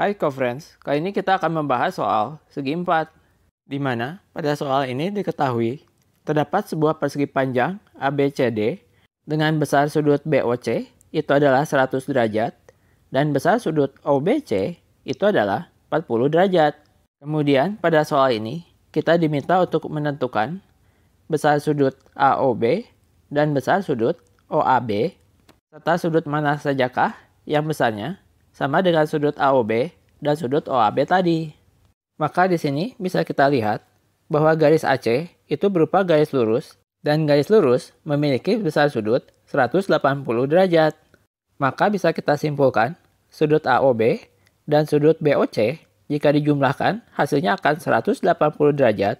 Hai co-friends, kali ini kita akan membahas soal segi empat, di mana pada soal ini diketahui terdapat sebuah persegi panjang ABCD dengan besar sudut BOC itu adalah 100 derajat dan besar sudut OBC itu adalah 40 derajat. Kemudian pada soal ini kita diminta untuk menentukan besar sudut AOB dan besar sudut OAB serta sudut mana sajakah yang besarnya sama dengan sudut AOB dan sudut OAB tadi. Maka di sini bisa kita lihat bahwa garis AC itu berupa garis lurus dan garis lurus memiliki besar sudut 180 derajat. Maka bisa kita simpulkan sudut AOB dan sudut BOC jika dijumlahkan hasilnya akan 180 derajat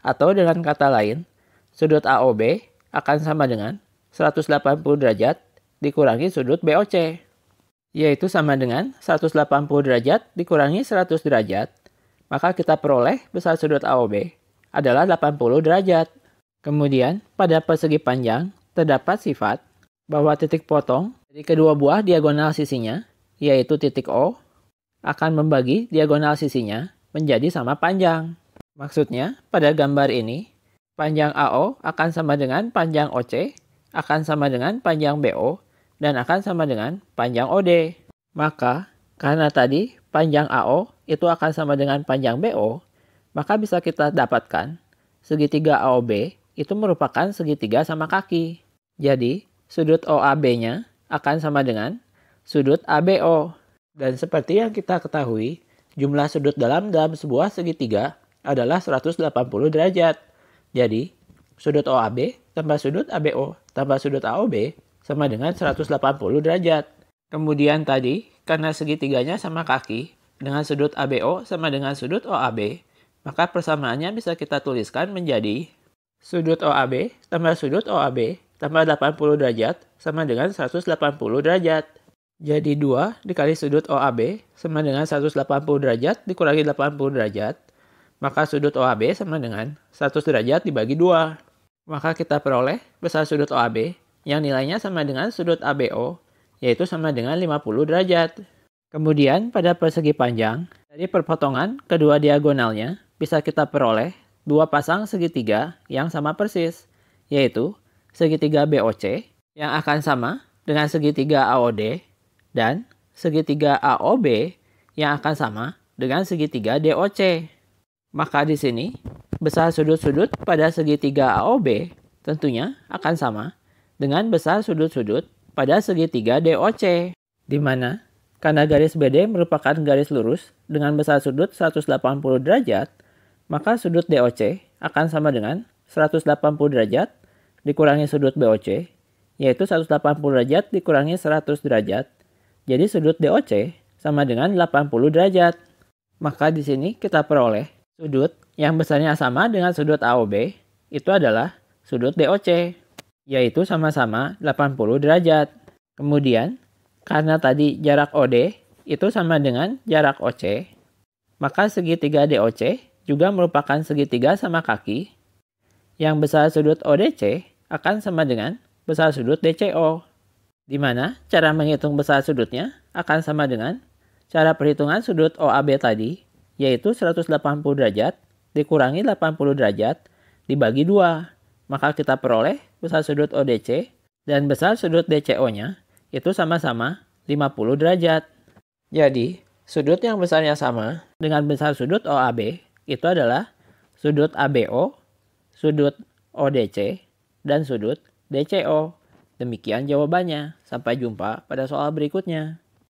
atau dengan kata lain sudut AOB akan sama dengan 180 derajat dikurangi sudut BOC yaitu sama dengan 180 derajat dikurangi 100 derajat, maka kita peroleh besar sudut AOB adalah 80 derajat. Kemudian, pada persegi panjang, terdapat sifat bahwa titik potong dari kedua buah diagonal sisinya, yaitu titik O, akan membagi diagonal sisinya menjadi sama panjang. Maksudnya, pada gambar ini, panjang AO akan sama dengan panjang OC, akan sama dengan panjang BO, dan akan sama dengan panjang OD. Maka, karena tadi panjang AO itu akan sama dengan panjang BO, maka bisa kita dapatkan segitiga AOB itu merupakan segitiga sama kaki. Jadi, sudut OAB-nya akan sama dengan sudut ABO. Dan seperti yang kita ketahui, jumlah sudut dalam dalam sebuah segitiga adalah 180 derajat. Jadi, sudut OAB tambah sudut ABO tambah sudut AOB sama dengan 180 derajat. Kemudian tadi, karena segitiganya sama kaki, dengan sudut ABO sama dengan sudut OAB, maka persamaannya bisa kita tuliskan menjadi sudut OAB tambah sudut OAB tambah 80 derajat sama dengan 180 derajat. Jadi 2 dikali sudut OAB sama dengan 180 derajat dikurangi 80 derajat, maka sudut OAB sama dengan 100 derajat dibagi 2. Maka kita peroleh besar sudut OAB yang nilainya sama dengan sudut ABO, yaitu sama dengan 50 derajat. Kemudian pada persegi panjang, dari perpotongan kedua diagonalnya bisa kita peroleh dua pasang segitiga yang sama persis, yaitu segitiga BOC yang akan sama dengan segitiga AOD dan segitiga AOB yang akan sama dengan segitiga DOC. Maka di sini, besar sudut-sudut pada segitiga AOB tentunya akan sama dengan besar sudut-sudut pada segitiga DOC, di mana karena garis BD merupakan garis lurus dengan besar sudut 180 derajat, maka sudut DOC akan sama dengan 180 derajat dikurangi sudut BOC, yaitu 180 derajat dikurangi 100 derajat. Jadi sudut DOC sama dengan 80 derajat. Maka di sini kita peroleh sudut yang besarnya sama dengan sudut AOB, itu adalah sudut DOC yaitu sama-sama 80 derajat. Kemudian, karena tadi jarak OD itu sama dengan jarak OC, maka segitiga DOC juga merupakan segitiga sama kaki yang besar sudut ODC akan sama dengan besar sudut DCO, di mana cara menghitung besar sudutnya akan sama dengan cara perhitungan sudut OAB tadi, yaitu 180 derajat dikurangi 80 derajat dibagi 2, maka kita peroleh besar sudut ODC dan besar sudut DCO-nya itu sama-sama 50 derajat. Jadi, sudut yang besarnya sama dengan besar sudut OAB itu adalah sudut ABO, sudut ODC, dan sudut DCO. Demikian jawabannya. Sampai jumpa pada soal berikutnya.